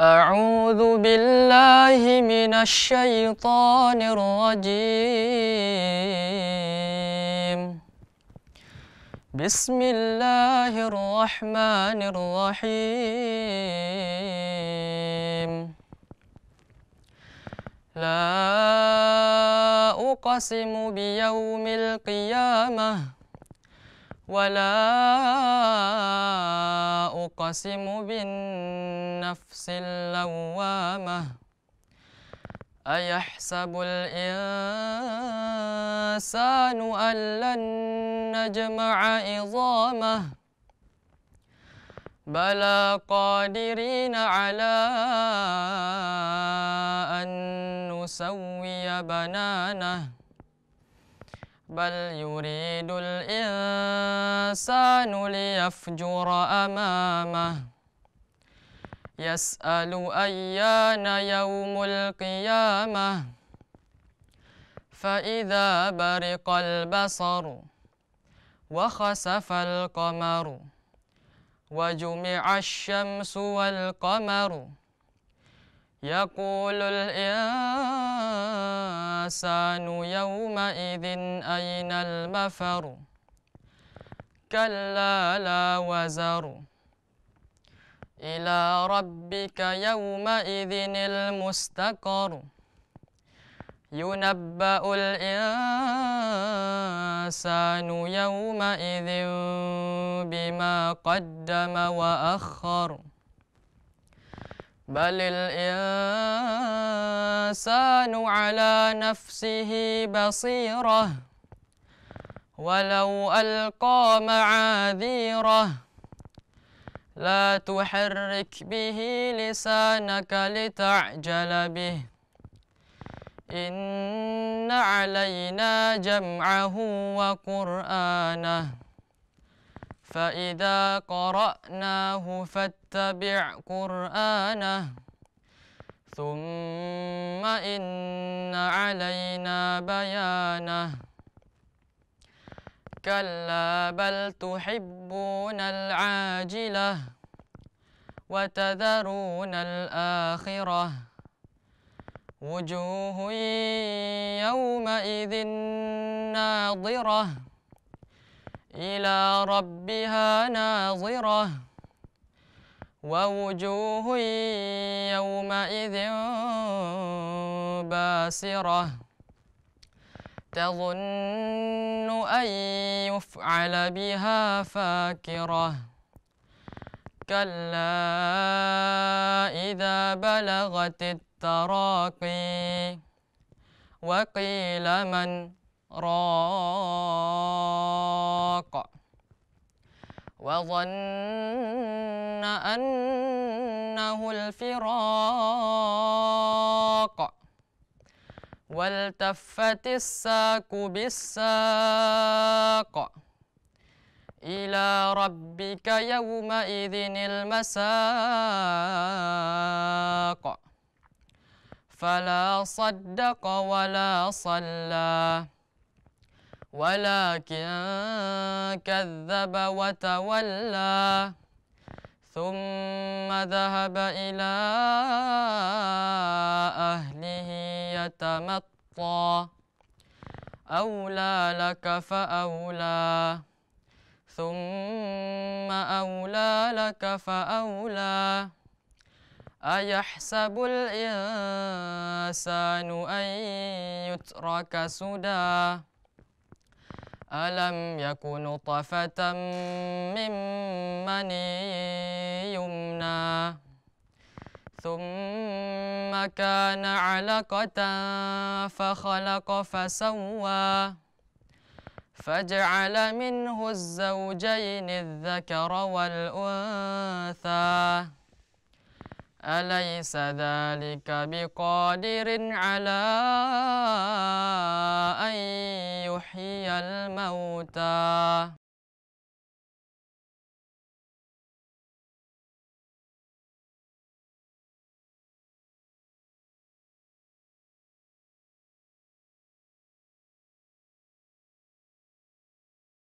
أعوذ بالله من الشيطان الرجيم بسم الله الرحمن الرحيم لا أقسم بيوم القيامة ولا أقسم بالنفس اللوامة أيحسب الإنسان أن لن نجمع عظامه بلى قادرين على أن نسوي بنانه بل يريد الإنسان ليفجر أمامه يسأل أيان يوم القيامة فإذا برق البصر وخسف القمر وجمع الشمس والقمر يقول الإنسان الإنسان يومئذ أين المفر كلا لا وزر إلى ربك يومئذ المستقر ينبأ الإنسان يومئذ بما قدم وأخر بل الإنسان الإنسان على نفسه بصيرة ولو ألقى معاذيره لا تحرك به لسانك لتعجل به إن علينا جمعه وقرآنه فإذا قرأناه فاتبع قرآنه ثم إن علينا بيانه كلا بل تحبون العاجلة وتذرون الآخرة وجوه يومئذ ناظرة إلى ربها ناظرة ووجوه يومئذ باسرة تظن أن يفعل بها فاكرة كلا إذا بلغت التراقي وقيل من راق وظن أنه الفراق والتفت الساق بالساق إلى ربك يومئذ المساق فلا صدق ولا صلى ولكن كذب وتولى ثم ذهب إلى أهله يتمطى أولى لك فأولى ثم أولى لك فأولى أيحسب الإنسان أن يترك سدى ألم يك نطفة من مني يمنى ثم كان علقة فخلق فسوى فجعل منه الزوجين الذكر والأنثى أليس ذلك بقادر على الموتى